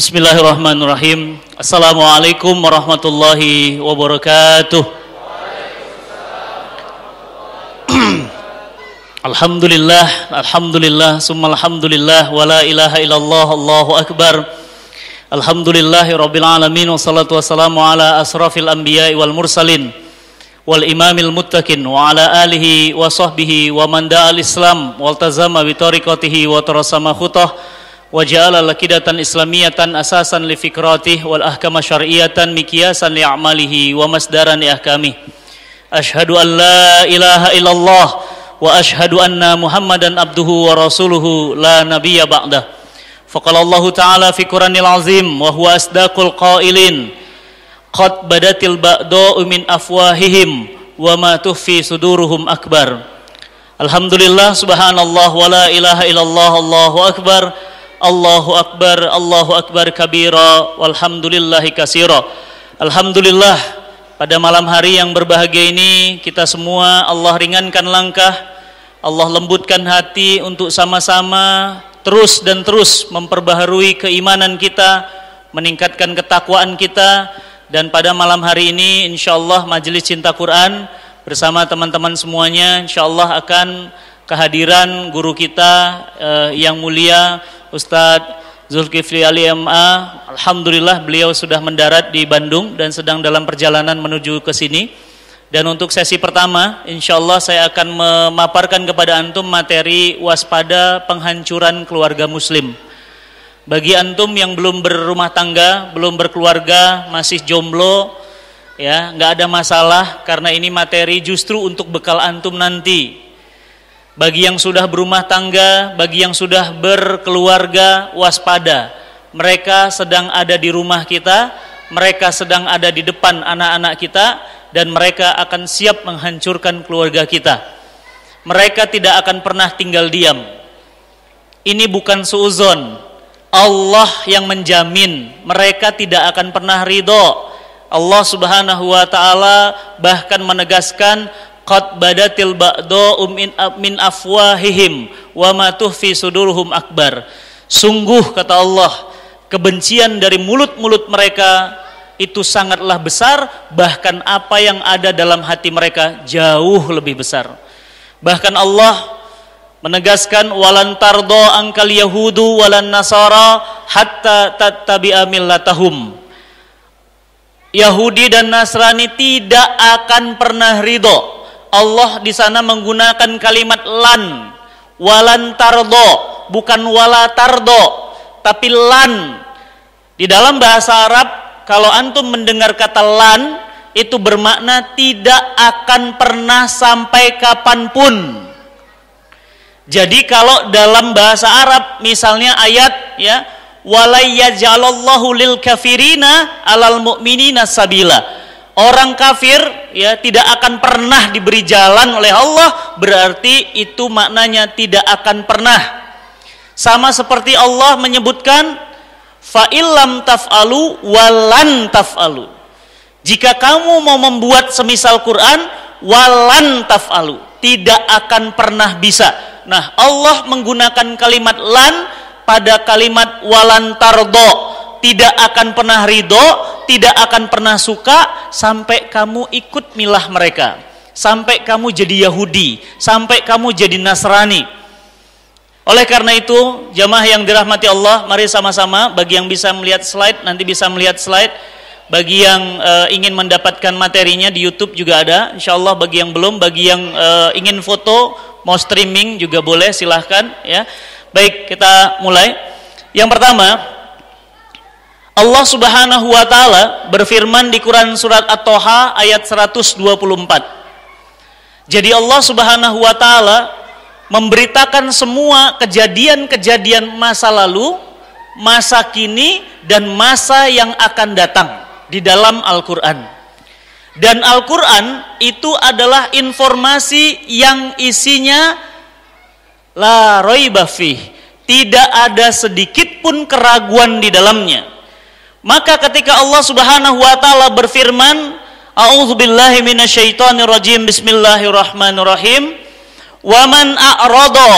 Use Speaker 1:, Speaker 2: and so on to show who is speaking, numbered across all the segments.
Speaker 1: Bismillahirrahmanirrahim. Assalamualaikum warahmatullahi wabarakatuh. alhamdulillah, alhamdulillah, summa alhamdulillah, wa ilaha illallah, Allahu akbar. Alhamdulillahi rabbil alamin, wassalatu wassalamu ala asrafil anbiya wal mursalin, wal imamil muttaqin, wa ala alihi wa sahbihi, wa man da'al islam, wal tazama bitariqatihi, wa tarasama khutah, wa ja'ala islamiyatan asasan li wal ahkama syar'iyatan mikyasan li a'malihi wa li ahkami ashadu an ilaha illallah wa anna muhammadan abduhu wa rasuluhu la nabiyya ba'dah فقال الله تعالى في قران العظيم وهو اصدق القائلين قد بدت البأداء من افواههم وما تخفي صدورهم اكبر الحمد لله Allahu Akbar, Allahu Akbar kabira, walhamdulillahi kasira. Alhamdulillah, pada malam hari yang berbahagia ini, kita semua Allah ringankan langkah, Allah lembutkan hati untuk sama-sama terus dan terus memperbaharui keimanan kita, meningkatkan ketakwaan kita, dan pada malam hari ini insya Allah majelis cinta Quran bersama teman-teman semuanya insya Allah akan kehadiran guru kita uh, yang mulia Ustadz Zulkifli Ali MA. Alhamdulillah beliau sudah mendarat di Bandung dan sedang dalam perjalanan menuju ke sini. Dan untuk sesi pertama, insya Allah saya akan memaparkan kepada antum materi waspada penghancuran keluarga muslim. Bagi antum yang belum berumah tangga, belum berkeluarga, masih jomblo, ya nggak ada masalah karena ini materi justru untuk bekal antum nanti bagi yang sudah berumah tangga, bagi yang sudah berkeluarga, waspada. Mereka sedang ada di rumah kita, mereka sedang ada di depan anak-anak kita, dan mereka akan siap menghancurkan keluarga kita. Mereka tidak akan pernah tinggal diam. Ini bukan suuzon. Allah yang menjamin mereka tidak akan pernah ridho. Allah Subhanahu wa taala bahkan menegaskan qad badatil ba'dha'u um min uh, min afwahihim wa ma tuhfi sudurhum akbar sungguh kata Allah kebencian dari mulut-mulut mereka itu sangatlah besar bahkan apa yang ada dalam hati mereka jauh lebih besar bahkan Allah menegaskan walan tardo angkal yahudu walan nasara hatta tattabi'a millatahum Yahudi dan Nasrani tidak akan pernah ridho Allah di sana menggunakan kalimat lan walan tardo bukan wala tardo tapi lan di dalam bahasa Arab kalau antum mendengar kata lan itu bermakna tidak akan pernah sampai kapanpun jadi kalau dalam bahasa Arab misalnya ayat ya walayyajalallahu lil kafirina alal mu'minina sabila orang kafir ya tidak akan pernah diberi jalan oleh Allah berarti itu maknanya tidak akan pernah sama seperti Allah menyebutkan fa'ilam taf'alu walan taf'alu jika kamu mau membuat semisal Quran walan taf'alu tidak akan pernah bisa nah Allah menggunakan kalimat lan pada kalimat walan tardo tidak akan pernah ridho, tidak akan pernah suka sampai kamu ikut milah mereka, sampai kamu jadi Yahudi, sampai kamu jadi Nasrani. Oleh karena itu, jamaah yang dirahmati Allah, mari sama-sama bagi yang bisa melihat slide nanti bisa melihat slide. Bagi yang uh, ingin mendapatkan materinya di YouTube juga ada, insya Allah bagi yang belum, bagi yang uh, ingin foto mau streaming juga boleh silahkan ya. Baik kita mulai. Yang pertama Allah Subhanahu wa taala berfirman di Quran surat At-Toha ayat 124. Jadi Allah Subhanahu wa taala memberitakan semua kejadian-kejadian masa lalu, masa kini dan masa yang akan datang di dalam Al-Qur'an. Dan Al-Qur'an itu adalah informasi yang isinya la roibafih, tidak ada sedikit pun keraguan di dalamnya maka ketika Allah Subhanahu wa taala berfirman, "A'udzubillahi minasyaitonirrajim. Bismillahirrahmanirrahim." Wa man a'rada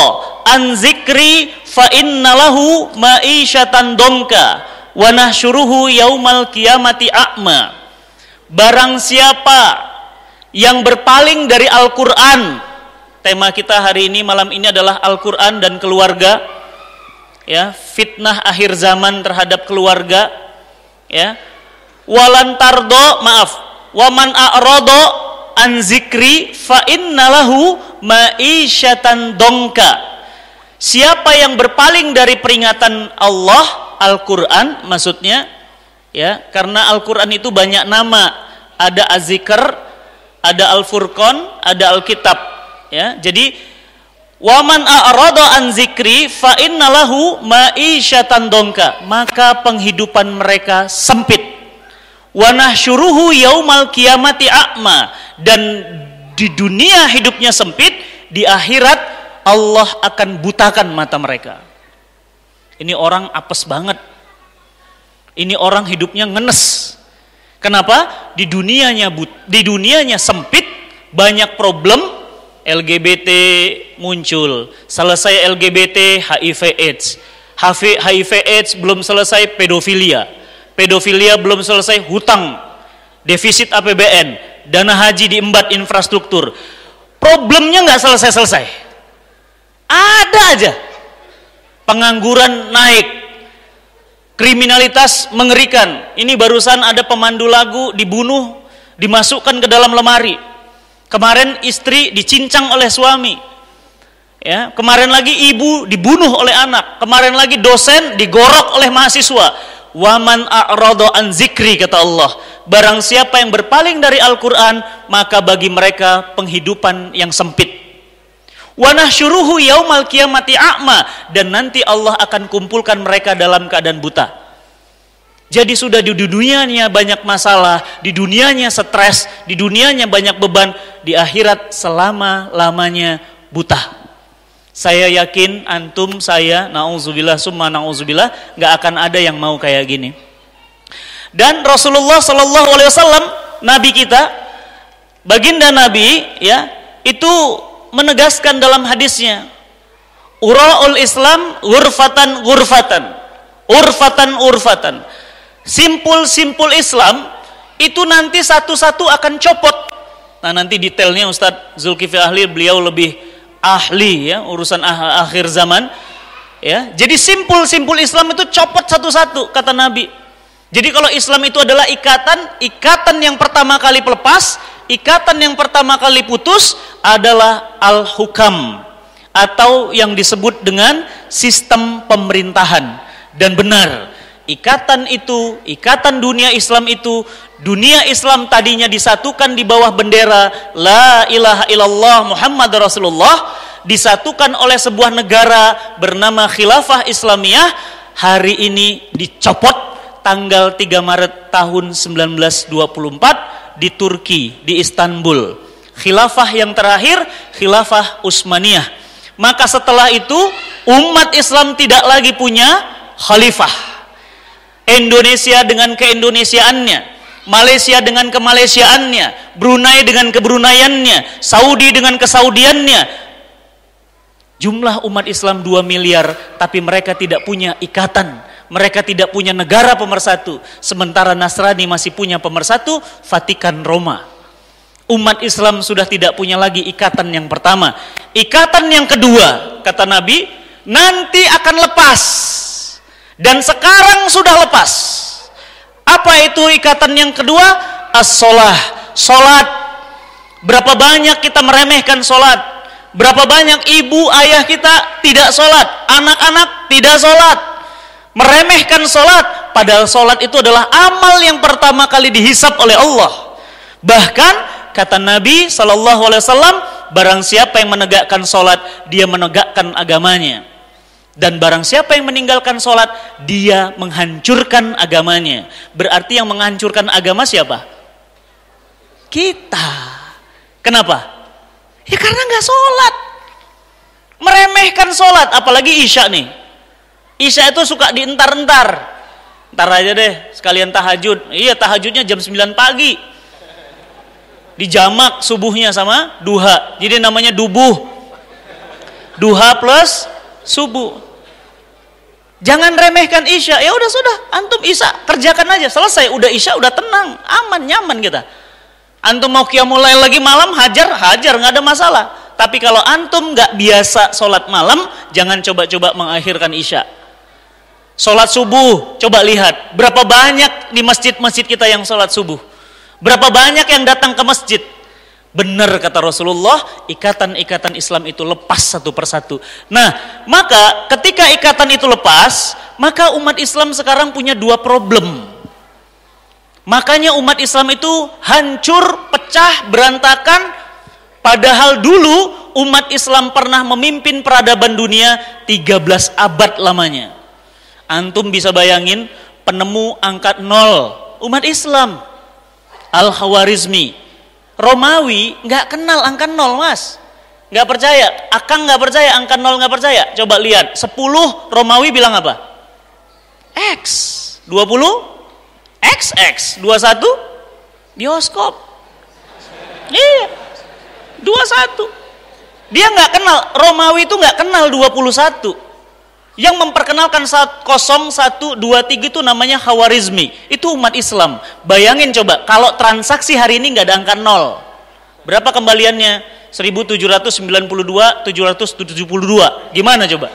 Speaker 1: an zikri fa innalahu ma'isyatan dongka wa nahsyuruhu yaumal qiyamati a'ma. Barang siapa yang berpaling dari Al-Qur'an, tema kita hari ini malam ini adalah Al-Qur'an dan keluarga. Ya, fitnah akhir zaman terhadap keluarga ya walantardo maaf waman a'rodo an zikri fa innalahu ma'isyatan dongka siapa yang berpaling dari peringatan Allah Al-Qur'an maksudnya ya karena Al-Qur'an itu banyak nama ada azikr ada Al-Furqan ada Al Kitab. ya jadi Waman a'rada an zikri fa innalahu ma'isyatan dongka. Maka penghidupan mereka sempit. Wa nahsyuruhu yaumal kiamati a'ma. Dan di dunia hidupnya sempit, di akhirat Allah akan butakan mata mereka. Ini orang apes banget. Ini orang hidupnya ngenes. Kenapa? Di dunianya but, di dunianya sempit, banyak problem, LGBT muncul, selesai LGBT HIV AIDS. HIV AIDS belum selesai pedofilia. Pedofilia belum selesai hutang, defisit APBN, dana haji diembat infrastruktur. Problemnya nggak selesai-selesai. Ada aja. Pengangguran naik. Kriminalitas mengerikan. Ini barusan ada pemandu lagu dibunuh, dimasukkan ke dalam lemari Kemarin istri dicincang oleh suami. Ya, kemarin lagi ibu dibunuh oleh anak. Kemarin lagi dosen digorok oleh mahasiswa. Waman a'rada an zikri kata Allah. Barang siapa yang berpaling dari Al-Qur'an, maka bagi mereka penghidupan yang sempit. Wa yaumal kiamati a'ma dan nanti Allah akan kumpulkan mereka dalam keadaan buta. Jadi sudah di dunianya banyak masalah, di dunianya stres, di dunianya banyak beban, di akhirat selama-lamanya buta. Saya yakin antum saya nauzubillah summa nauzubillah nggak akan ada yang mau kayak gini. Dan Rasulullah Shallallahu alaihi wasallam nabi kita baginda nabi ya itu menegaskan dalam hadisnya Uraul Islam urfatan urfatan urfatan urfatan simpul-simpul Islam itu nanti satu-satu akan copot. Nah nanti detailnya Ustadz Zulkifli Ahli beliau lebih ahli ya urusan ah akhir zaman ya. Jadi simpul-simpul Islam itu copot satu-satu kata Nabi. Jadi kalau Islam itu adalah ikatan, ikatan yang pertama kali pelepas, ikatan yang pertama kali putus adalah al-hukam atau yang disebut dengan sistem pemerintahan dan benar ikatan itu, ikatan dunia Islam itu, dunia Islam tadinya disatukan di bawah bendera La ilaha illallah Muhammad Rasulullah disatukan oleh sebuah negara bernama Khilafah Islamiyah hari ini dicopot tanggal 3 Maret tahun 1924 di Turki, di Istanbul. Khilafah yang terakhir, Khilafah Utsmaniyah. Maka setelah itu umat Islam tidak lagi punya khalifah Indonesia dengan keindonesiaannya, Malaysia dengan kemalaysiaannya, Brunei dengan kebrunaiannya, Saudi dengan kesaudiannya. Jumlah umat Islam 2 miliar, tapi mereka tidak punya ikatan. Mereka tidak punya negara pemersatu. Sementara Nasrani masih punya pemersatu, Vatikan Roma. Umat Islam sudah tidak punya lagi ikatan yang pertama. Ikatan yang kedua, kata Nabi, nanti akan lepas dan sekarang sudah lepas apa itu ikatan yang kedua as-solah solat berapa banyak kita meremehkan solat berapa banyak ibu ayah kita tidak solat anak-anak tidak solat meremehkan solat padahal solat itu adalah amal yang pertama kali dihisap oleh Allah bahkan kata Nabi Shallallahu Alaihi Wasallam, barang siapa yang menegakkan solat, dia menegakkan agamanya. Dan barang siapa yang meninggalkan sholat, dia menghancurkan agamanya. Berarti yang menghancurkan agama siapa? Kita. Kenapa? Ya karena nggak sholat. Meremehkan sholat, apalagi Isya nih. Isya itu suka dientar-entar. Entar aja deh, sekalian tahajud. Iya, tahajudnya jam 9 pagi. jamak subuhnya sama duha. Jadi namanya dubuh. Duha plus subuh. Jangan remehkan Isya. Ya udah sudah, antum Isya kerjakan aja. Selesai udah Isya udah tenang, aman, nyaman kita. Antum mau kia mulai lagi malam hajar, hajar nggak ada masalah. Tapi kalau antum nggak biasa sholat malam, jangan coba-coba mengakhirkan Isya. Sholat subuh, coba lihat berapa banyak di masjid-masjid kita yang sholat subuh. Berapa banyak yang datang ke masjid? Benar kata Rasulullah, ikatan-ikatan Islam itu lepas satu persatu. Nah, maka ketika ikatan itu lepas, maka umat Islam sekarang punya dua problem. Makanya umat Islam itu hancur, pecah, berantakan. Padahal dulu umat Islam pernah memimpin peradaban dunia 13 abad lamanya. Antum bisa bayangin penemu angkat nol umat Islam Al-Khawarizmi Romawi nggak kenal angka nol mas nggak percaya akang nggak percaya angka nol nggak percaya coba lihat 10 Romawi bilang apa X 20 XX 21 bioskop iya 21 dia nggak kenal Romawi itu nggak kenal 21 yang memperkenalkan saat 0, itu namanya Khawarizmi. Itu umat Islam. Bayangin coba, kalau transaksi hari ini nggak ada angka 0. Berapa kembaliannya? 1792, 772. Gimana coba?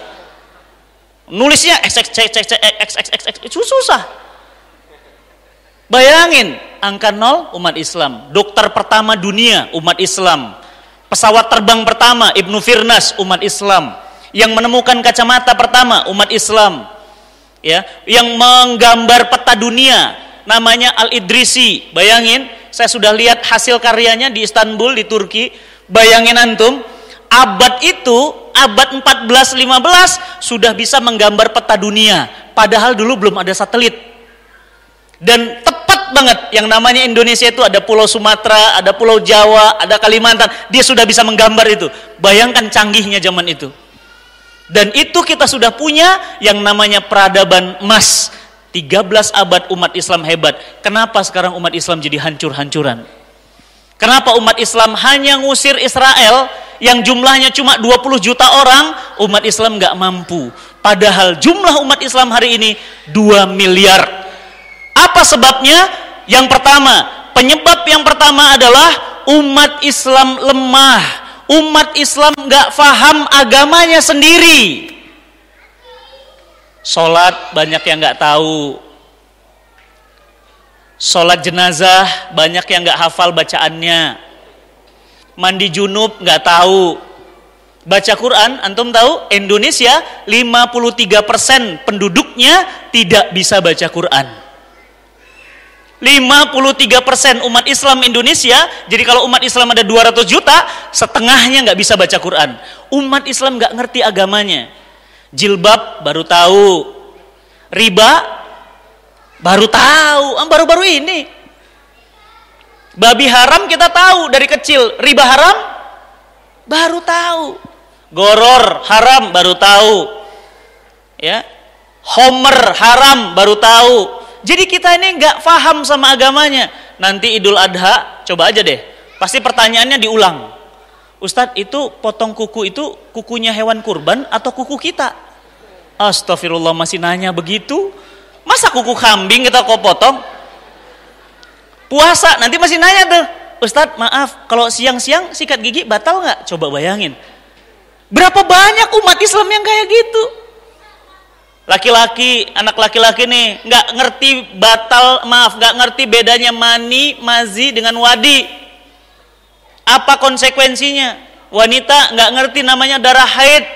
Speaker 1: Nulisnya x susah. Bayangin, angka 0 umat Islam, dokter pertama dunia umat Islam, pesawat terbang pertama Ibnu Firnas umat Islam, yang menemukan kacamata pertama umat Islam ya yang menggambar peta dunia namanya Al Idrisi bayangin saya sudah lihat hasil karyanya di Istanbul di Turki bayangin antum abad itu abad 14 15 sudah bisa menggambar peta dunia padahal dulu belum ada satelit dan tepat banget yang namanya Indonesia itu ada pulau Sumatera, ada pulau Jawa, ada Kalimantan, dia sudah bisa menggambar itu. Bayangkan canggihnya zaman itu. Dan itu kita sudah punya yang namanya peradaban emas. 13 abad umat Islam hebat. Kenapa sekarang umat Islam jadi hancur-hancuran? Kenapa umat Islam hanya ngusir Israel yang jumlahnya cuma 20 juta orang, umat Islam nggak mampu. Padahal jumlah umat Islam hari ini 2 miliar. Apa sebabnya? Yang pertama, penyebab yang pertama adalah umat Islam lemah umat Islam nggak faham agamanya sendiri. Sholat banyak yang nggak tahu. Sholat jenazah banyak yang nggak hafal bacaannya. Mandi junub nggak tahu. Baca Quran, antum tahu Indonesia 53% penduduknya tidak bisa baca Quran. 53% umat Islam Indonesia, jadi kalau umat Islam ada 200 juta, setengahnya nggak bisa baca Quran. Umat Islam nggak ngerti agamanya. Jilbab baru tahu, riba baru tahu, ah, baru-baru ini. Babi haram kita tahu dari kecil, riba haram baru tahu. Goror haram baru tahu. Ya. Homer haram baru tahu jadi kita ini nggak paham sama agamanya. Nanti Idul Adha, coba aja deh. Pasti pertanyaannya diulang. Ustadz itu potong kuku itu kukunya hewan kurban atau kuku kita? Astagfirullah masih nanya begitu. Masa kuku kambing kita kok potong? Puasa nanti masih nanya tuh. Ustadz maaf kalau siang-siang sikat gigi batal nggak? Coba bayangin. Berapa banyak umat Islam yang kayak gitu? laki-laki anak laki-laki nih nggak ngerti batal maaf nggak ngerti bedanya mani mazi dengan wadi apa konsekuensinya wanita nggak ngerti namanya darah haid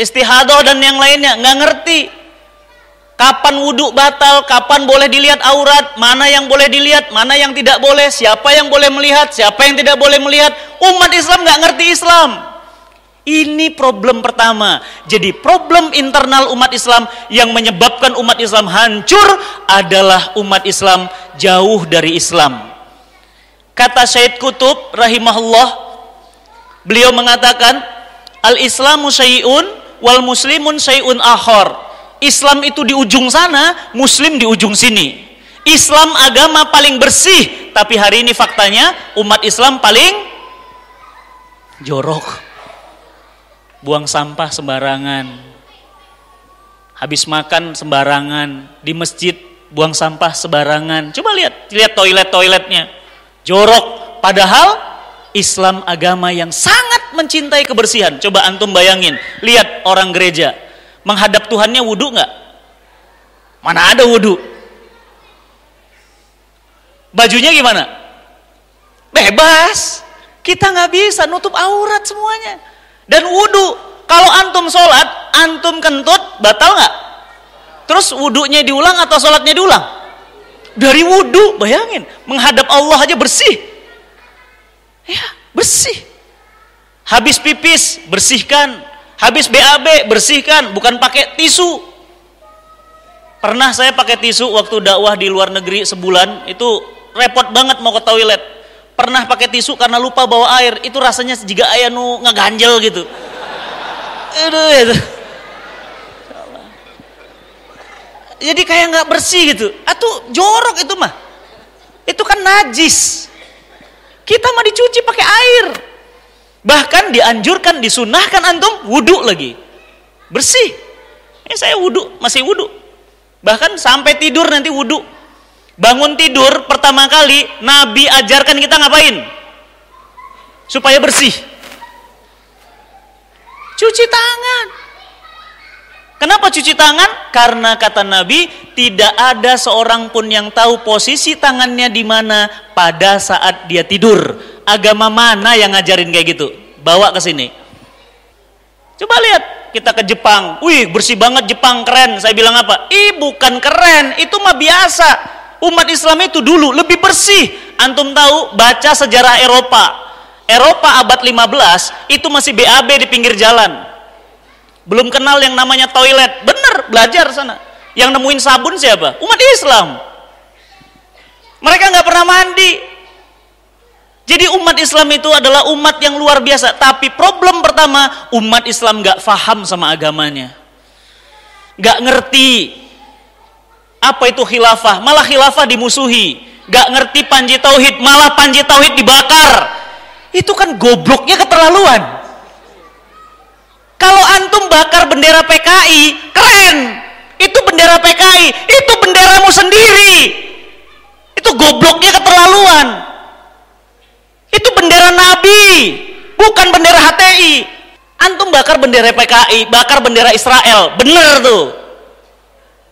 Speaker 1: istihadoh dan yang lainnya nggak ngerti kapan wudhu batal, kapan boleh dilihat aurat, mana yang boleh dilihat, mana yang tidak boleh, siapa yang boleh melihat, siapa yang tidak boleh melihat. Umat Islam nggak ngerti Islam. Ini problem pertama. Jadi problem internal umat Islam yang menyebabkan umat Islam hancur adalah umat Islam jauh dari Islam. Kata Syed Kutub rahimahullah, beliau mengatakan, "Al-Islamu syai'un wal muslimun syai'un akhor." Islam itu di ujung sana, muslim di ujung sini. Islam agama paling bersih, tapi hari ini faktanya umat Islam paling jorok buang sampah sembarangan, habis makan sembarangan, di masjid buang sampah sembarangan. Coba lihat, lihat toilet-toiletnya. Jorok, padahal Islam agama yang sangat mencintai kebersihan. Coba antum bayangin, lihat orang gereja. Menghadap Tuhannya wudhu nggak? Mana ada wudhu? Bajunya gimana? Bebas. Kita nggak bisa nutup aurat semuanya. Dan wudhu, kalau antum sholat, antum kentut, batal nggak? Terus wudhunya diulang atau sholatnya diulang? Dari wudhu, bayangin, menghadap Allah aja bersih. Ya, bersih. Habis pipis, bersihkan. Habis BAB, bersihkan. Bukan pakai tisu. Pernah saya pakai tisu waktu dakwah di luar negeri sebulan, itu repot banget mau ke toilet pernah pakai tisu karena lupa bawa air itu rasanya jika ayah nu ngeganjel gitu aduh itu ya jadi kayak nggak bersih gitu atau jorok itu mah itu kan najis kita mah dicuci pakai air bahkan dianjurkan disunahkan antum wudhu lagi bersih ini saya wudhu masih wudhu bahkan sampai tidur nanti wudhu Bangun tidur pertama kali Nabi ajarkan kita ngapain? Supaya bersih. Cuci tangan. Kenapa cuci tangan? Karena kata Nabi, tidak ada seorang pun yang tahu posisi tangannya di mana pada saat dia tidur. Agama mana yang ngajarin kayak gitu? Bawa ke sini. Coba lihat, kita ke Jepang. Wih, bersih banget Jepang, keren. Saya bilang apa? Ih, bukan keren, itu mah biasa umat Islam itu dulu lebih bersih. Antum tahu baca sejarah Eropa. Eropa abad 15 itu masih BAB di pinggir jalan. Belum kenal yang namanya toilet. Bener, belajar sana. Yang nemuin sabun siapa? Umat Islam. Mereka nggak pernah mandi. Jadi umat Islam itu adalah umat yang luar biasa. Tapi problem pertama, umat Islam nggak faham sama agamanya. Nggak ngerti apa itu khilafah? Malah khilafah dimusuhi. Gak ngerti panji tauhid, malah panji tauhid dibakar. Itu kan gobloknya keterlaluan. Kalau antum bakar bendera PKI, keren. Itu bendera PKI, itu benderamu sendiri. Itu gobloknya keterlaluan. Itu bendera Nabi, bukan bendera HTI. Antum bakar bendera PKI, bakar bendera Israel, bener tuh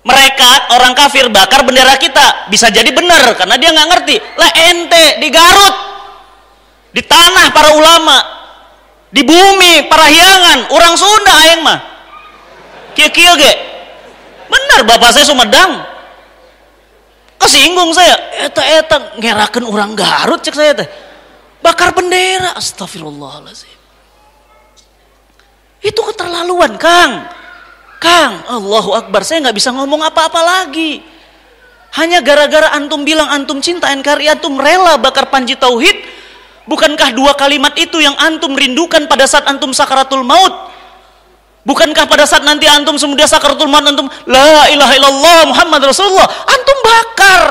Speaker 1: mereka orang kafir bakar bendera kita bisa jadi benar karena dia nggak ngerti lah ente di Garut di tanah para ulama di bumi para hiangan orang Sunda aing mah kia kia ge benar bapak saya Sumedang kesinggung saya eta eta ngerakan orang Garut cek saya teh bakar bendera astagfirullahalazim itu keterlaluan Kang Kang, Allahu Akbar, saya nggak bisa ngomong apa-apa lagi. Hanya gara-gara antum bilang antum cinta NKRI, antum rela bakar panji tauhid. Bukankah dua kalimat itu yang antum rindukan pada saat antum sakaratul maut? Bukankah pada saat nanti antum semudah sakaratul maut antum la ilaha illallah Muhammad Rasulullah, antum bakar.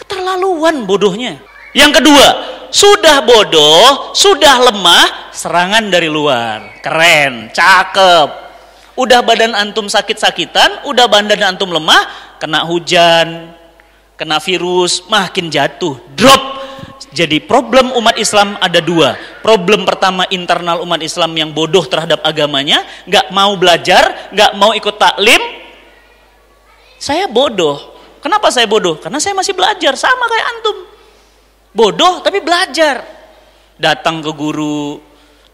Speaker 1: Keterlaluan bodohnya. Yang kedua, sudah bodoh, sudah lemah, serangan dari luar. Keren, cakep, udah badan antum sakit-sakitan, udah badan antum lemah, kena hujan, kena virus, makin jatuh, drop. Jadi problem umat Islam ada dua. Problem pertama internal umat Islam yang bodoh terhadap agamanya, nggak mau belajar, nggak mau ikut taklim. Saya bodoh. Kenapa saya bodoh? Karena saya masih belajar, sama kayak antum. Bodoh tapi belajar. Datang ke guru,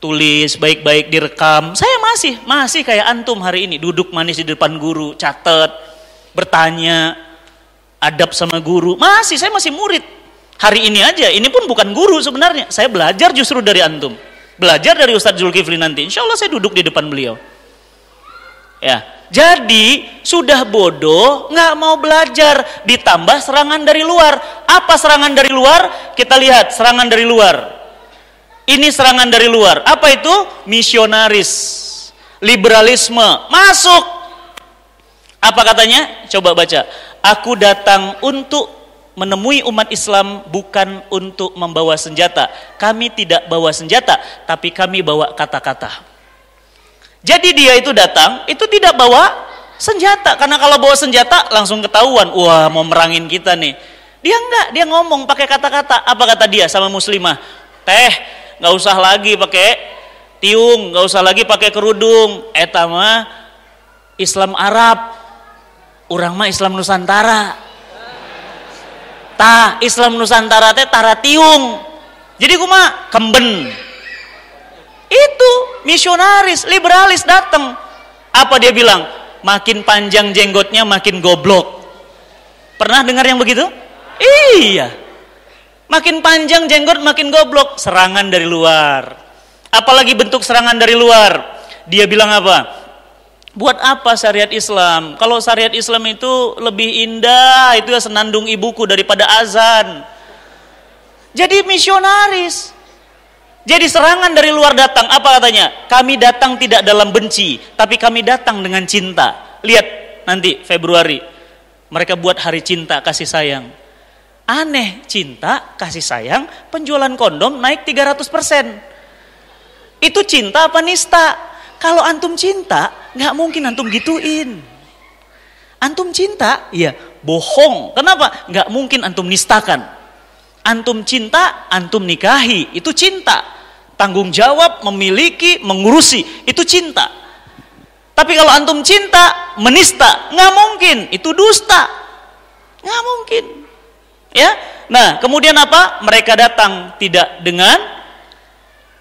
Speaker 1: Tulis baik-baik direkam. Saya masih, masih kayak antum hari ini, duduk manis di depan guru, catat, bertanya, adab sama guru. Masih, saya masih murid. Hari ini aja, ini pun bukan guru sebenarnya. Saya belajar justru dari antum. Belajar dari Ustadz Zulkifli nanti. Insya Allah saya duduk di depan beliau. Ya, jadi sudah bodoh, nggak mau belajar, ditambah serangan dari luar. Apa serangan dari luar? Kita lihat serangan dari luar. Ini serangan dari luar. Apa itu? Misionaris. Liberalisme. Masuk. Apa katanya? Coba baca. Aku datang untuk menemui umat Islam bukan untuk membawa senjata. Kami tidak bawa senjata, tapi kami bawa kata-kata. Jadi dia itu datang, itu tidak bawa senjata. Karena kalau bawa senjata langsung ketahuan, wah mau merangin kita nih. Dia enggak, dia ngomong pakai kata-kata. Apa kata dia sama muslimah? Teh, nggak usah lagi pakai tiung nggak usah lagi pakai kerudung etama Islam Arab orang mah Islam Nusantara ta Islam Nusantara teh tara tiung jadi gue mah kemben itu misionaris liberalis datang apa dia bilang makin panjang jenggotnya makin goblok pernah dengar yang begitu iya Makin panjang jenggot makin goblok, serangan dari luar. Apalagi bentuk serangan dari luar. Dia bilang apa? Buat apa syariat Islam? Kalau syariat Islam itu lebih indah, itu ya senandung ibuku daripada azan. Jadi misionaris. Jadi serangan dari luar datang, apa katanya? Kami datang tidak dalam benci, tapi kami datang dengan cinta. Lihat nanti Februari. Mereka buat hari cinta kasih sayang Aneh, cinta, kasih sayang, penjualan kondom naik 300%. Itu cinta apa nista? Kalau antum cinta, nggak mungkin antum gituin. Antum cinta, ya bohong. Kenapa? Nggak mungkin antum nistakan. Antum cinta, antum nikahi, itu cinta. Tanggung jawab, memiliki, mengurusi, itu cinta. Tapi kalau antum cinta, menista, nggak mungkin, itu dusta. Nggak mungkin. Ya. Nah, kemudian apa? Mereka datang tidak dengan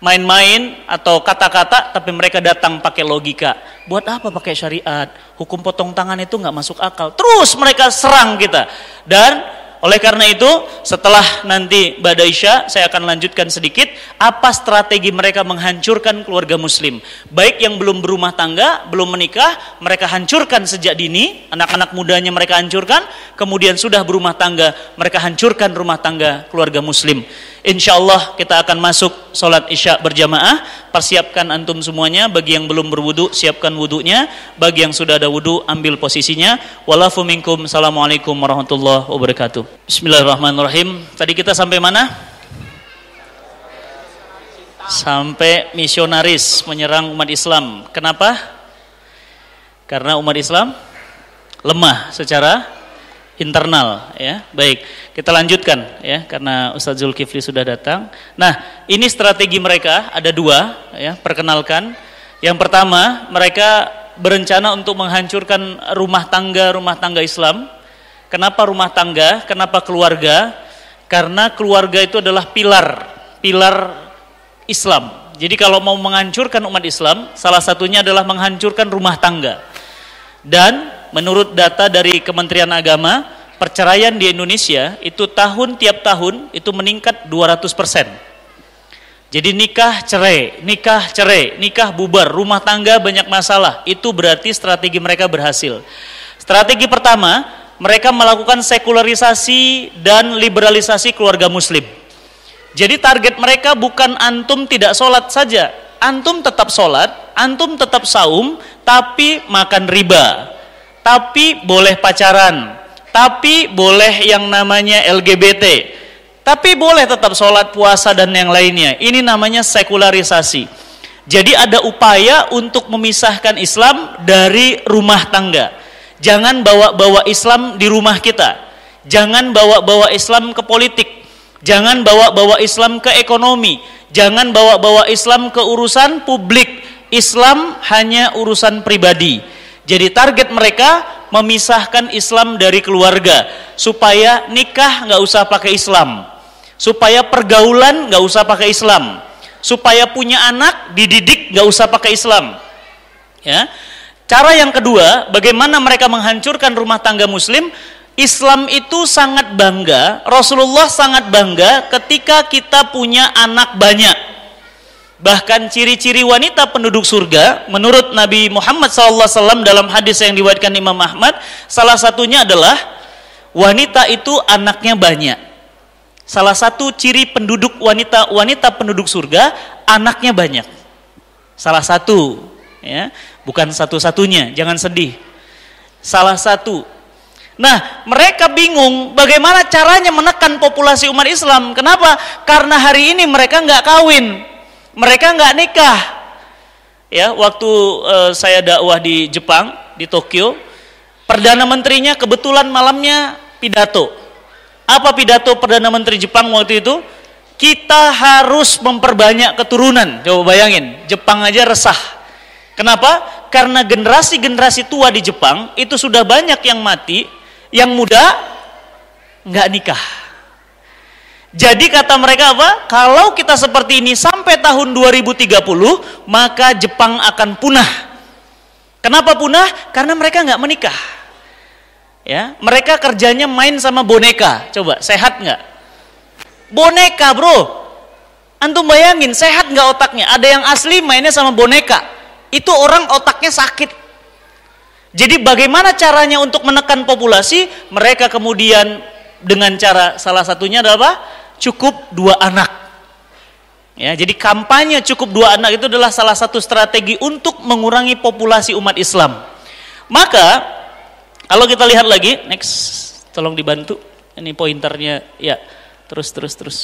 Speaker 1: main-main atau kata-kata, tapi mereka datang pakai logika. Buat apa pakai syariat? Hukum potong tangan itu nggak masuk akal. Terus mereka serang kita. Dan oleh karena itu, setelah nanti badai Isya, saya akan lanjutkan sedikit apa strategi mereka menghancurkan keluarga muslim. Baik yang belum berumah tangga, belum menikah, mereka hancurkan sejak dini, anak-anak mudanya mereka hancurkan, kemudian sudah berumah tangga, mereka hancurkan rumah tangga keluarga muslim. Insya Allah kita akan masuk sholat isya berjamaah, persiapkan antum semuanya, bagi yang belum berwudu, siapkan wudunya, bagi yang sudah ada wudu, ambil posisinya. Walafu minkum, Assalamualaikum warahmatullahi wabarakatuh tutup. Bismillahirrahmanirrahim. Tadi kita sampai mana? Sampai misionaris menyerang umat Islam. Kenapa? Karena umat Islam lemah secara internal ya. Baik, kita lanjutkan ya karena Ustaz Zulkifli sudah datang. Nah, ini strategi mereka ada dua ya, perkenalkan. Yang pertama, mereka berencana untuk menghancurkan rumah tangga-rumah tangga Islam Kenapa rumah tangga? Kenapa keluarga? Karena keluarga itu adalah pilar, pilar Islam. Jadi kalau mau menghancurkan umat Islam, salah satunya adalah menghancurkan rumah tangga. Dan menurut data dari Kementerian Agama, perceraian di Indonesia itu tahun tiap tahun itu meningkat 200%. Jadi nikah cerai, nikah cerai, nikah bubar, rumah tangga banyak masalah. Itu berarti strategi mereka berhasil. Strategi pertama, mereka melakukan sekularisasi dan liberalisasi keluarga muslim. Jadi target mereka bukan antum tidak sholat saja, antum tetap sholat, antum tetap saum, tapi makan riba, tapi boleh pacaran, tapi boleh yang namanya LGBT, tapi boleh tetap sholat, puasa, dan yang lainnya. Ini namanya sekularisasi. Jadi ada upaya untuk memisahkan Islam dari rumah tangga Jangan bawa-bawa Islam di rumah kita. Jangan bawa-bawa Islam ke politik. Jangan bawa-bawa Islam ke ekonomi. Jangan bawa-bawa Islam ke urusan publik. Islam hanya urusan pribadi. Jadi target mereka memisahkan Islam dari keluarga supaya nikah nggak usah pakai Islam, supaya pergaulan nggak usah pakai Islam, supaya punya anak dididik nggak usah pakai Islam. Ya, Cara yang kedua, bagaimana mereka menghancurkan rumah tangga muslim? Islam itu sangat bangga, Rasulullah sangat bangga ketika kita punya anak banyak. Bahkan ciri-ciri wanita penduduk surga menurut Nabi Muhammad SAW dalam hadis yang diwajibkan Imam Ahmad, salah satunya adalah wanita itu anaknya banyak. Salah satu ciri penduduk wanita wanita penduduk surga anaknya banyak. Salah satu ya bukan satu-satunya, jangan sedih. Salah satu. Nah, mereka bingung bagaimana caranya menekan populasi umat Islam. Kenapa? Karena hari ini mereka nggak kawin, mereka nggak nikah. Ya, waktu uh, saya dakwah di Jepang, di Tokyo, perdana menterinya kebetulan malamnya pidato. Apa pidato perdana menteri Jepang waktu itu? Kita harus memperbanyak keturunan. Coba bayangin, Jepang aja resah Kenapa? Karena generasi-generasi tua di Jepang itu sudah banyak yang mati, yang muda nggak nikah. Jadi kata mereka apa? Kalau kita seperti ini sampai tahun 2030, maka Jepang akan punah. Kenapa punah? Karena mereka nggak menikah. Ya, mereka kerjanya main sama boneka. Coba sehat nggak? Boneka bro. Antum bayangin sehat nggak otaknya? Ada yang asli mainnya sama boneka itu orang otaknya sakit. Jadi bagaimana caranya untuk menekan populasi? Mereka kemudian dengan cara salah satunya adalah apa? Cukup dua anak. Ya, jadi kampanye cukup dua anak itu adalah salah satu strategi untuk mengurangi populasi umat Islam. Maka kalau kita lihat lagi, next, tolong dibantu. Ini pointernya, ya, terus terus terus.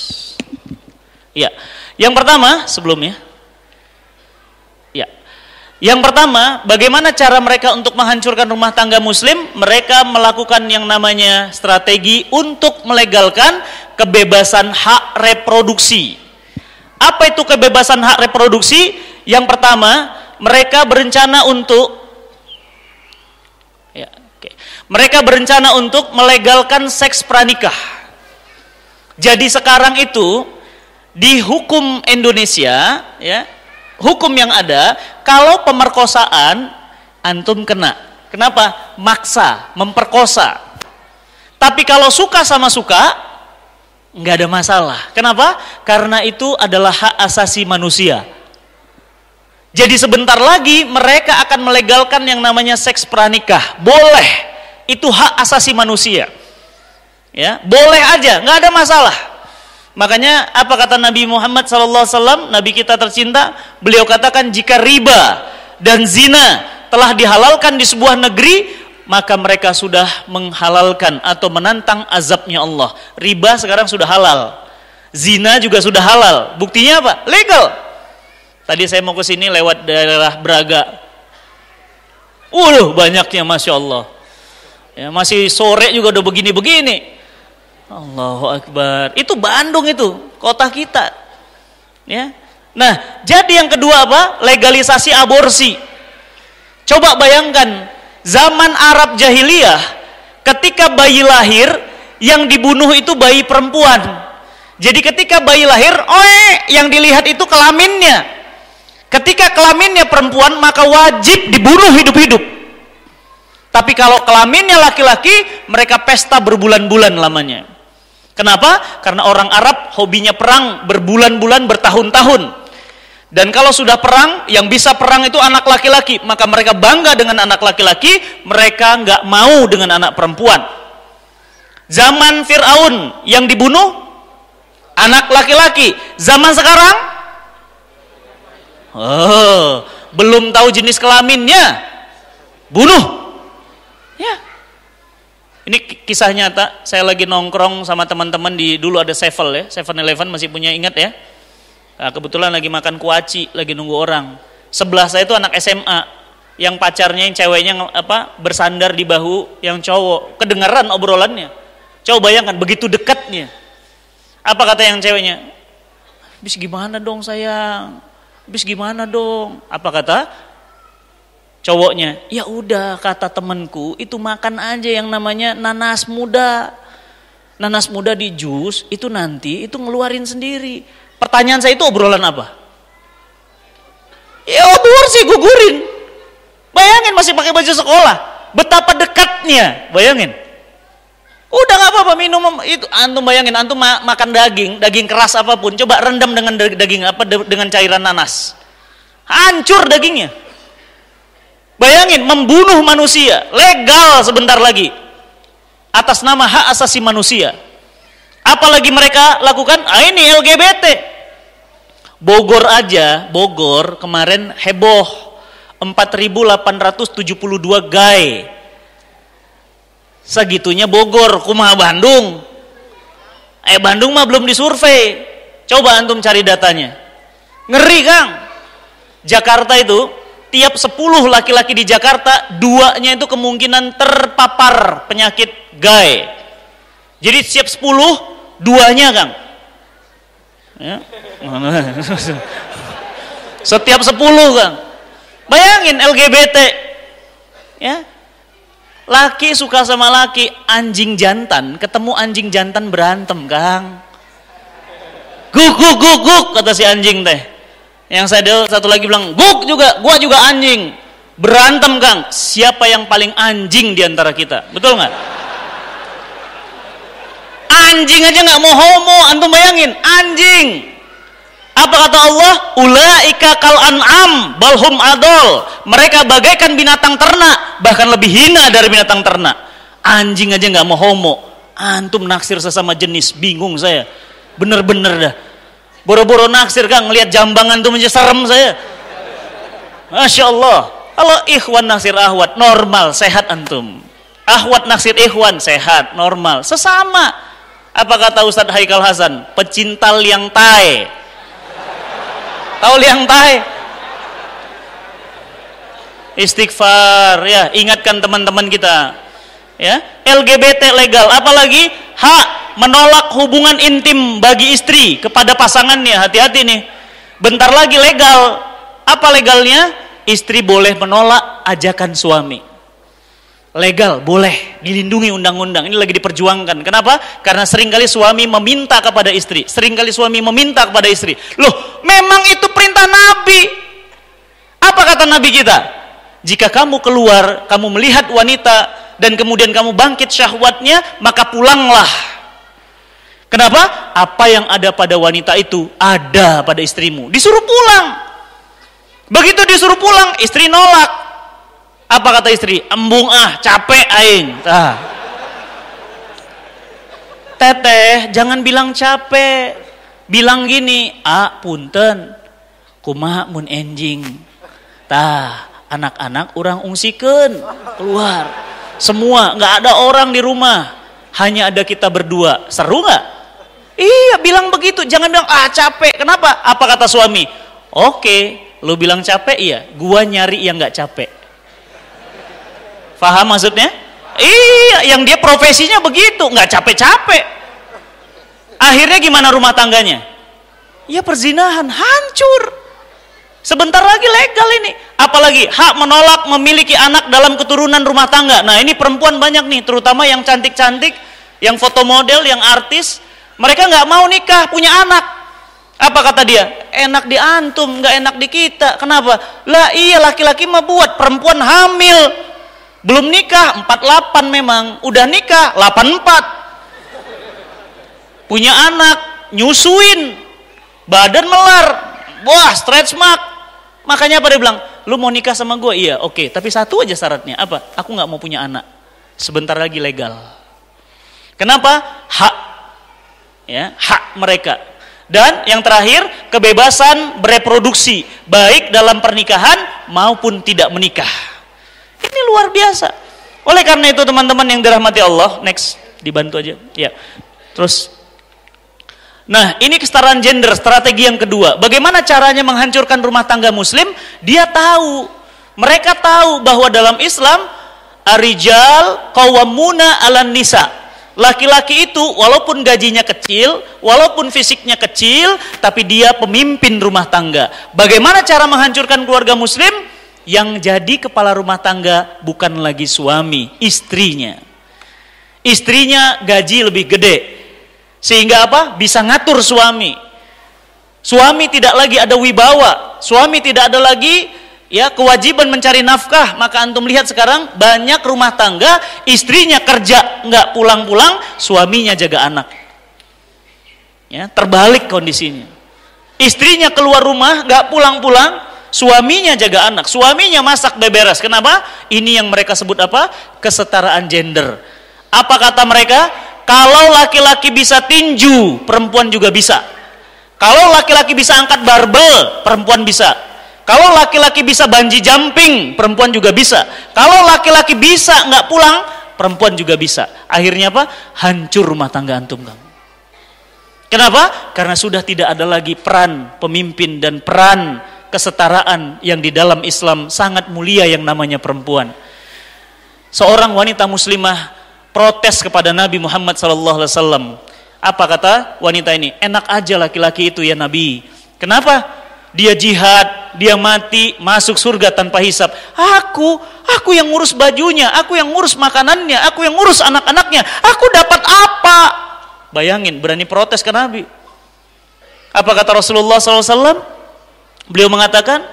Speaker 1: Ya, yang pertama sebelumnya yang pertama, bagaimana cara mereka untuk menghancurkan rumah tangga muslim? Mereka melakukan yang namanya strategi untuk melegalkan kebebasan hak reproduksi. Apa itu kebebasan hak reproduksi? Yang pertama, mereka berencana untuk ya, okay. mereka berencana untuk melegalkan seks pranikah. Jadi sekarang itu di hukum Indonesia, ya, hukum yang ada, kalau pemerkosaan antum kena. Kenapa? Maksa, memperkosa. Tapi kalau suka sama suka, nggak ada masalah. Kenapa? Karena itu adalah hak asasi manusia. Jadi sebentar lagi mereka akan melegalkan yang namanya seks pranikah. Boleh, itu hak asasi manusia. Ya, boleh aja, nggak ada masalah. Makanya apa kata Nabi Muhammad SAW, Nabi kita tercinta, beliau katakan jika riba dan zina telah dihalalkan di sebuah negeri, maka mereka sudah menghalalkan atau menantang azabnya Allah. Riba sekarang sudah halal, zina juga sudah halal. Buktinya apa? Legal. Tadi saya mau ke sini lewat daerah Braga. Uh, banyaknya, masya Allah. Ya, masih sore juga udah begini-begini Allahu Akbar. Itu Bandung itu, kota kita. Ya. Nah, jadi yang kedua apa? Legalisasi aborsi. Coba bayangkan zaman Arab jahiliyah ketika bayi lahir yang dibunuh itu bayi perempuan. Jadi ketika bayi lahir, oe yang dilihat itu kelaminnya. Ketika kelaminnya perempuan maka wajib dibunuh hidup-hidup. Tapi kalau kelaminnya laki-laki, mereka pesta berbulan-bulan lamanya. Kenapa? Karena orang Arab hobinya perang berbulan-bulan, bertahun-tahun. Dan kalau sudah perang, yang bisa perang itu anak laki-laki. Maka mereka bangga dengan anak laki-laki, mereka nggak mau dengan anak perempuan. Zaman Fir'aun yang dibunuh, anak laki-laki. Zaman sekarang, oh, belum tahu jenis kelaminnya, bunuh. Ini kisah nyata, saya lagi nongkrong sama teman-teman di dulu ada Sevel ya, Seven Eleven masih punya ingat ya. Nah, kebetulan lagi makan kuaci, lagi nunggu orang. Sebelah saya itu anak SMA, yang pacarnya yang ceweknya apa bersandar di bahu yang cowok, kedengeran obrolannya. Coba bayangkan begitu dekatnya. Apa kata yang ceweknya? Bis gimana dong sayang? Bis gimana dong? Apa kata cowoknya ya udah kata temenku itu makan aja yang namanya nanas muda nanas muda di jus itu nanti itu ngeluarin sendiri pertanyaan saya itu obrolan apa ya obor sih gugurin bayangin masih pakai baju sekolah betapa dekatnya bayangin udah nggak apa-apa minum itu antum bayangin antum ma makan daging daging keras apapun coba rendam dengan daging apa dengan cairan nanas hancur dagingnya Bayangin membunuh manusia legal sebentar lagi atas nama hak asasi manusia. Apalagi mereka lakukan ah ini LGBT. Bogor aja, Bogor kemarin heboh 4872 gay. Segitunya Bogor, kumaha Bandung. Eh Bandung mah belum disurvei. Coba antum cari datanya. Ngeri, Kang. Jakarta itu tiap 10 laki-laki di Jakarta duanya itu kemungkinan terpapar penyakit gay. jadi siap 10 duanya Kang ya. setiap 10 Kang bayangin LGBT ya laki suka sama laki anjing jantan ketemu anjing jantan berantem Kang guk guk guk guk kata si anjing teh yang saya dengar satu lagi bilang guk juga gua juga anjing berantem kang siapa yang paling anjing diantara kita betul nggak anjing aja nggak mau homo antum bayangin anjing apa kata Allah? ika kal an'am balhum adol. Mereka bagaikan binatang ternak, bahkan lebih hina dari binatang ternak. Anjing aja nggak mau homo. Antum naksir sesama jenis, bingung saya. Bener-bener dah boro-boro naksir kang ngelihat jambangan tuh menjadi serem saya Masya Allah kalau ikhwan naksir ahwat normal sehat antum ahwat naksir ikhwan sehat normal sesama apa kata Ustadz Haikal Hasan pecinta liang tai tahu liang tai istighfar ya ingatkan teman-teman kita ya LGBT legal apalagi hak menolak hubungan intim bagi istri kepada pasangannya hati-hati nih bentar lagi legal apa legalnya istri boleh menolak ajakan suami legal boleh dilindungi undang-undang ini lagi diperjuangkan kenapa karena seringkali suami meminta kepada istri seringkali suami meminta kepada istri loh memang itu perintah nabi apa kata nabi kita jika kamu keluar kamu melihat wanita dan kemudian kamu bangkit syahwatnya maka pulanglah Kenapa? Apa yang ada pada wanita itu ada pada istrimu. Disuruh pulang. Begitu disuruh pulang, istri nolak. Apa kata istri? Embung ah, capek aing. Ah. Teteh, jangan bilang capek. Bilang gini, "A punten, kumah mun enjing." Tah, anak-anak orang ungsikan, keluar. Semua nggak ada orang di rumah. Hanya ada kita berdua. Seru nggak? Iya, bilang begitu. Jangan bilang, ah capek. Kenapa? Apa kata suami? Oke, lu bilang capek, iya. Gua nyari yang gak capek. Faham maksudnya? Iya, yang dia profesinya begitu. Gak capek-capek. Akhirnya gimana rumah tangganya? Ya perzinahan, hancur. Sebentar lagi legal ini. Apalagi hak menolak memiliki anak dalam keturunan rumah tangga. Nah ini perempuan banyak nih, terutama yang cantik-cantik, yang foto model, yang artis, mereka nggak mau nikah, punya anak. Apa kata dia? Enak di antum, nggak enak di kita. Kenapa? Lah iya laki-laki mah buat, perempuan hamil. Belum nikah, 48 memang. Udah nikah, 84. Punya anak, nyusuin. Badan melar. Wah, stretch mark. Makanya apa dia bilang? Lu mau nikah sama gue? Iya, oke. Okay. Tapi satu aja syaratnya. Apa? Aku nggak mau punya anak. Sebentar lagi legal. Kenapa? Hak ya hak mereka dan yang terakhir kebebasan bereproduksi baik dalam pernikahan maupun tidak menikah ini luar biasa oleh karena itu teman-teman yang dirahmati Allah next dibantu aja ya terus nah ini kesetaraan gender strategi yang kedua bagaimana caranya menghancurkan rumah tangga muslim dia tahu mereka tahu bahwa dalam Islam arijal kawamuna 'alan nisa Laki-laki itu walaupun gajinya kecil, walaupun fisiknya kecil, tapi dia pemimpin rumah tangga. Bagaimana cara menghancurkan keluarga muslim? Yang jadi kepala rumah tangga bukan lagi suami, istrinya. Istrinya gaji lebih gede. Sehingga apa? Bisa ngatur suami. Suami tidak lagi ada wibawa, suami tidak ada lagi ya kewajiban mencari nafkah maka antum lihat sekarang banyak rumah tangga istrinya kerja nggak pulang-pulang suaminya jaga anak ya terbalik kondisinya istrinya keluar rumah nggak pulang-pulang suaminya jaga anak suaminya masak beberes kenapa ini yang mereka sebut apa kesetaraan gender apa kata mereka kalau laki-laki bisa tinju perempuan juga bisa kalau laki-laki bisa angkat barbel perempuan bisa kalau laki-laki bisa banji jumping, perempuan juga bisa. Kalau laki-laki bisa nggak pulang, perempuan juga bisa. Akhirnya apa? Hancur rumah tangga antum kamu. Kenapa? Karena sudah tidak ada lagi peran pemimpin dan peran kesetaraan yang di dalam Islam sangat mulia yang namanya perempuan. Seorang wanita muslimah protes kepada Nabi Muhammad SAW. Apa kata wanita ini? Enak aja laki-laki itu ya Nabi. Kenapa? dia jihad, dia mati, masuk surga tanpa hisap. Aku, aku yang ngurus bajunya, aku yang ngurus makanannya, aku yang ngurus anak-anaknya. Aku dapat apa? Bayangin, berani protes ke Nabi. Apa kata Rasulullah SAW? Beliau mengatakan,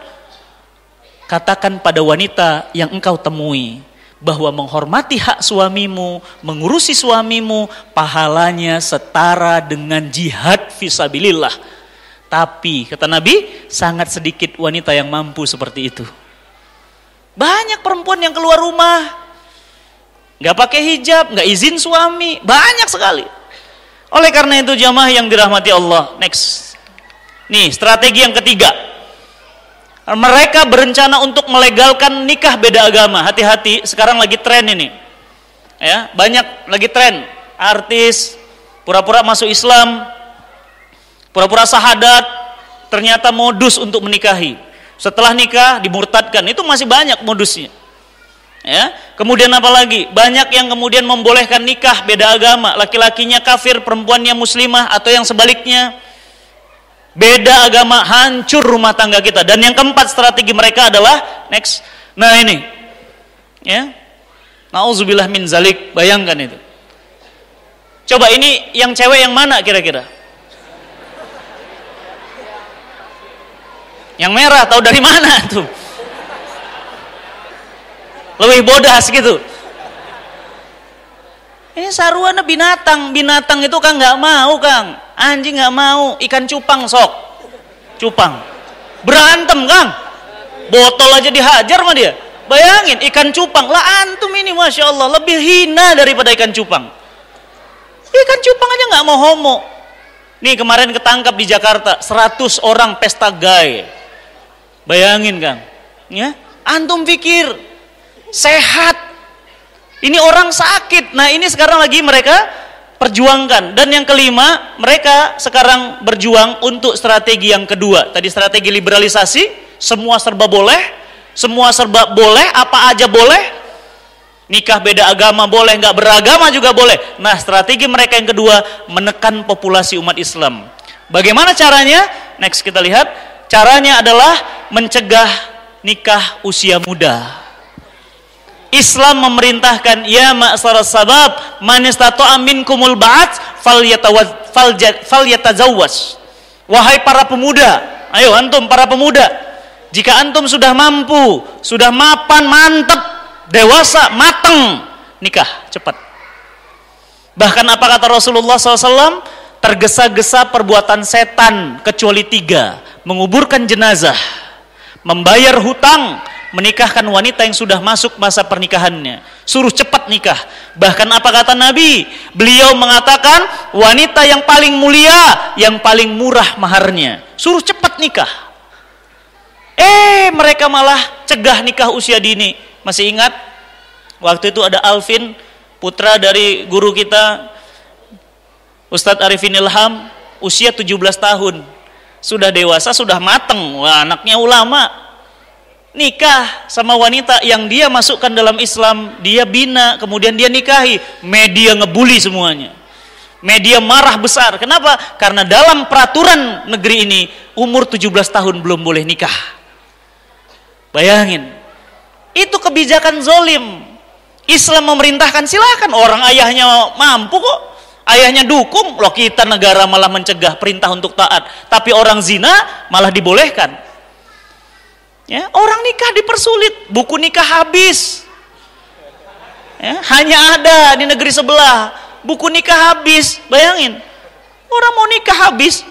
Speaker 1: katakan pada wanita yang engkau temui, bahwa menghormati hak suamimu, mengurusi suamimu, pahalanya setara dengan jihad visabilillah tapi kata Nabi, sangat sedikit wanita yang mampu seperti itu. Banyak perempuan yang keluar rumah, nggak pakai hijab, nggak izin suami, banyak sekali. Oleh karena itu jamaah yang dirahmati Allah, next. Nih strategi yang ketiga, mereka berencana untuk melegalkan nikah beda agama. Hati-hati, sekarang lagi tren ini, ya banyak lagi tren artis pura-pura masuk Islam, pura-pura sahadat ternyata modus untuk menikahi setelah nikah dimurtadkan itu masih banyak modusnya ya kemudian apalagi banyak yang kemudian membolehkan nikah beda agama laki-lakinya kafir perempuannya muslimah atau yang sebaliknya beda agama hancur rumah tangga kita dan yang keempat strategi mereka adalah next nah ini ya nauzubillah min zalik bayangkan itu coba ini yang cewek yang mana kira-kira Yang merah tahu dari mana tuh? Lebih bodas gitu. Ini saruana binatang, binatang itu kan nggak mau Kang, anjing nggak mau, ikan cupang sok, cupang, berantem Kang, botol aja dihajar mah dia, bayangin ikan cupang, lah antum ini masya Allah lebih hina daripada ikan cupang, ikan cupang aja nggak mau homo, nih kemarin ketangkap di Jakarta 100 orang pesta gay, Bayangin Kang, ya antum pikir sehat. Ini orang sakit. Nah ini sekarang lagi mereka perjuangkan. Dan yang kelima mereka sekarang berjuang untuk strategi yang kedua. Tadi strategi liberalisasi, semua serba boleh, semua serba boleh, apa aja boleh. Nikah beda agama boleh, nggak beragama juga boleh. Nah strategi mereka yang kedua menekan populasi umat Islam. Bagaimana caranya? Next kita lihat Caranya adalah mencegah nikah usia muda. Islam memerintahkan ya ma'sara sabab manistato amin kumul ba'at fal yatazawas Wahai para pemuda, ayo antum para pemuda, jika antum sudah mampu, sudah mapan, mantep, dewasa, mateng, nikah cepat. Bahkan apa kata Rasulullah SAW? Tergesa-gesa perbuatan setan kecuali tiga menguburkan jenazah, membayar hutang, menikahkan wanita yang sudah masuk masa pernikahannya suruh cepat nikah bahkan apa kata Nabi beliau mengatakan wanita yang paling mulia yang paling murah maharnya suruh cepat nikah eh mereka malah cegah nikah usia dini masih ingat waktu itu ada Alvin putra dari guru kita Ustadz Arifin Ilham usia 17 tahun sudah dewasa, sudah mateng, wah anaknya ulama, nikah sama wanita yang dia masukkan dalam Islam, dia bina, kemudian dia nikahi, media ngebully semuanya. Media marah besar. Kenapa? Karena dalam peraturan negeri ini umur 17 tahun belum boleh nikah. Bayangin. Itu kebijakan zolim. Islam memerintahkan silahkan orang ayahnya mampu kok ayahnya dukung loh kita negara malah mencegah perintah untuk taat tapi orang zina malah dibolehkan ya orang nikah dipersulit buku nikah habis ya, hanya ada di negeri sebelah buku nikah habis bayangin orang mau nikah habis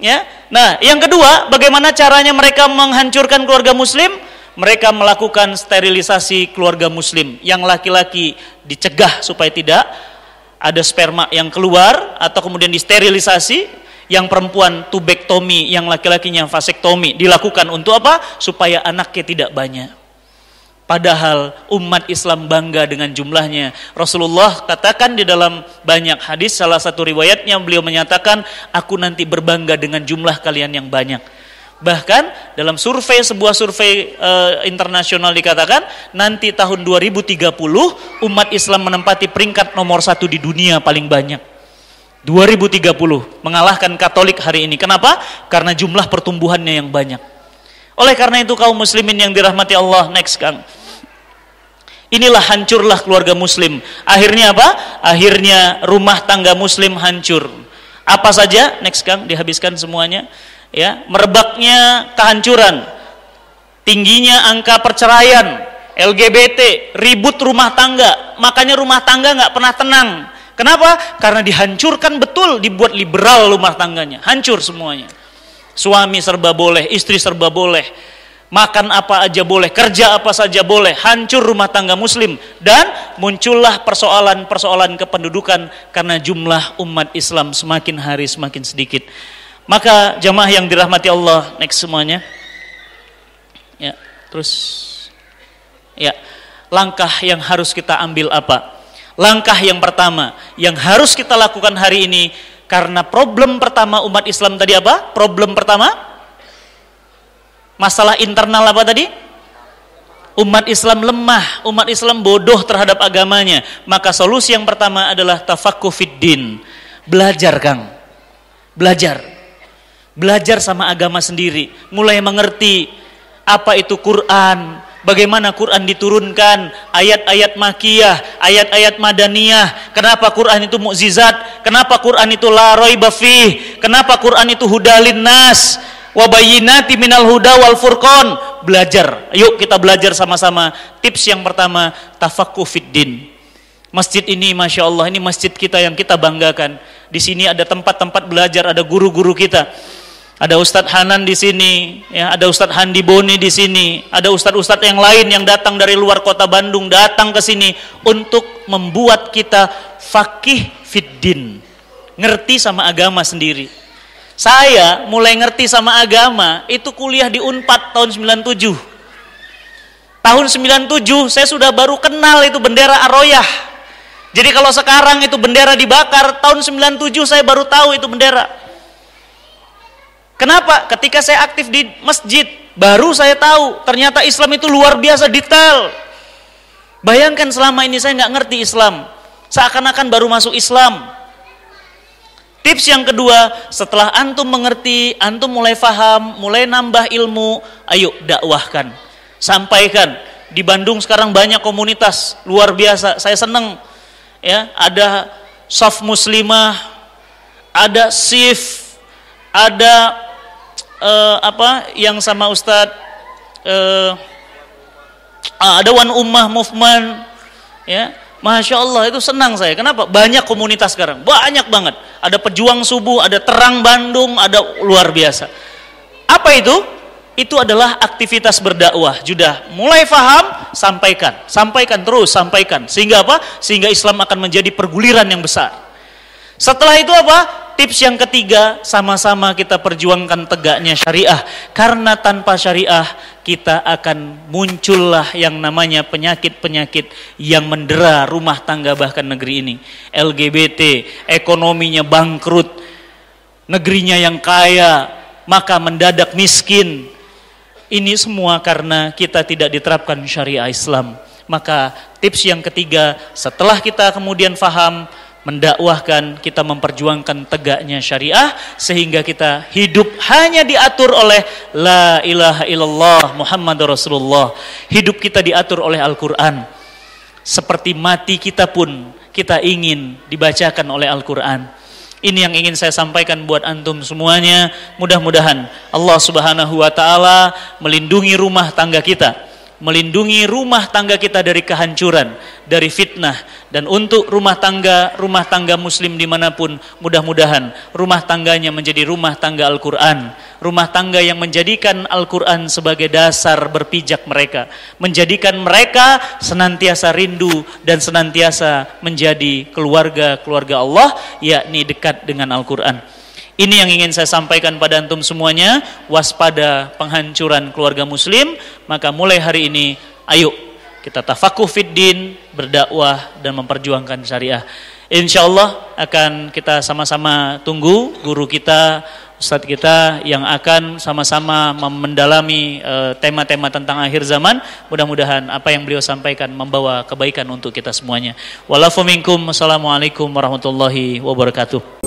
Speaker 1: ya nah yang kedua bagaimana caranya mereka menghancurkan keluarga muslim mereka melakukan sterilisasi keluarga muslim yang laki-laki dicegah supaya tidak ada sperma yang keluar atau kemudian disterilisasi yang perempuan tubektomi yang laki-lakinya vasektomi dilakukan untuk apa supaya anaknya tidak banyak padahal umat Islam bangga dengan jumlahnya Rasulullah katakan di dalam banyak hadis salah satu riwayatnya beliau menyatakan aku nanti berbangga dengan jumlah kalian yang banyak Bahkan dalam survei sebuah survei e, internasional dikatakan nanti tahun 2030 umat Islam menempati peringkat nomor satu di dunia paling banyak. 2030 mengalahkan Katolik hari ini. Kenapa? Karena jumlah pertumbuhannya yang banyak. Oleh karena itu kaum muslimin yang dirahmati Allah, next Kang. Inilah hancurlah keluarga muslim. Akhirnya apa? Akhirnya rumah tangga muslim hancur. Apa saja? Next Kang, dihabiskan semuanya ya merebaknya kehancuran tingginya angka perceraian LGBT ribut rumah tangga makanya rumah tangga nggak pernah tenang kenapa karena dihancurkan betul dibuat liberal rumah tangganya hancur semuanya suami serba boleh istri serba boleh makan apa aja boleh, kerja apa saja boleh, hancur rumah tangga muslim dan muncullah persoalan-persoalan kependudukan karena jumlah umat Islam semakin hari semakin sedikit. Maka jamaah yang dirahmati Allah, next semuanya. Ya, terus ya, langkah yang harus kita ambil apa? Langkah yang pertama yang harus kita lakukan hari ini karena problem pertama umat Islam tadi apa? Problem pertama? Masalah internal apa tadi? Umat Islam lemah, umat Islam bodoh terhadap agamanya. Maka solusi yang pertama adalah tafakkur fiddin Belajar, Kang. Belajar Belajar sama agama sendiri, mulai mengerti apa itu Quran, bagaimana Quran diturunkan, ayat-ayat makiyah, ayat-ayat madaniyah, kenapa Quran itu mukjizat, kenapa Quran itu la raiba kenapa Quran itu hudalin nas, wabayinati minal huda wal furqon belajar yuk kita belajar sama-sama tips yang pertama tafaqquh fiddin masjid ini masya Allah ini masjid kita yang kita banggakan di sini ada tempat-tempat belajar ada guru-guru kita ada Ustadz Hanan di sini, ya, ada Ustadz Handi Boni di sini, ada Ustadz-Ustadz yang lain yang datang dari luar kota Bandung datang ke sini untuk membuat kita fakih fiddin, ngerti sama agama sendiri. Saya mulai ngerti sama agama itu kuliah di Unpad tahun 97. Tahun 97 saya sudah baru kenal itu bendera Aroyah. Jadi kalau sekarang itu bendera dibakar, tahun 97 saya baru tahu itu bendera Kenapa? Ketika saya aktif di masjid, baru saya tahu ternyata Islam itu luar biasa detail. Bayangkan selama ini saya nggak ngerti Islam, seakan-akan baru masuk Islam. Tips yang kedua, setelah antum mengerti, antum mulai faham, mulai nambah ilmu, ayo dakwahkan, sampaikan. Di Bandung sekarang banyak komunitas luar biasa. Saya seneng. ya, ada soft Muslimah, ada Sif, ada uh, apa yang sama Ustadz uh, eh, ah, ada One Ummah Movement ya Masya Allah itu senang saya kenapa banyak komunitas sekarang banyak banget ada pejuang subuh ada terang Bandung ada luar biasa apa itu itu adalah aktivitas berdakwah. Sudah mulai faham, sampaikan, sampaikan terus, sampaikan. Sehingga apa? Sehingga Islam akan menjadi perguliran yang besar. Setelah itu apa? Tips yang ketiga, sama-sama kita perjuangkan tegaknya syariah. Karena tanpa syariah, kita akan muncullah yang namanya penyakit-penyakit yang mendera rumah tangga bahkan negeri ini. LGBT, ekonominya bangkrut, negerinya yang kaya, maka mendadak miskin. Ini semua karena kita tidak diterapkan syariah Islam. Maka tips yang ketiga, setelah kita kemudian faham, mendakwahkan, kita memperjuangkan tegaknya syariah sehingga kita hidup hanya diatur oleh la ilaha illallah Muhammad Rasulullah. Hidup kita diatur oleh Al-Qur'an. Seperti mati kita pun kita ingin dibacakan oleh Al-Qur'an. Ini yang ingin saya sampaikan buat antum semuanya. Mudah-mudahan Allah Subhanahu wa taala melindungi rumah tangga kita melindungi rumah tangga kita dari kehancuran, dari fitnah, dan untuk rumah tangga, rumah tangga muslim dimanapun, mudah-mudahan rumah tangganya menjadi rumah tangga Al-Quran, rumah tangga yang menjadikan Al-Quran sebagai dasar berpijak mereka, menjadikan mereka senantiasa rindu dan senantiasa menjadi keluarga-keluarga Allah, yakni dekat dengan Al-Quran. Ini yang ingin saya sampaikan pada antum semuanya, waspada penghancuran keluarga muslim, maka mulai hari ini ayo kita tafakuh fiddin, berdakwah dan memperjuangkan syariah. Insya Allah akan kita sama-sama tunggu guru kita Ustadz kita yang akan sama-sama mendalami eh, tema-tema tentang akhir zaman mudah-mudahan apa yang beliau sampaikan membawa kebaikan untuk kita semuanya walafu wassalamualaikum warahmatullahi wabarakatuh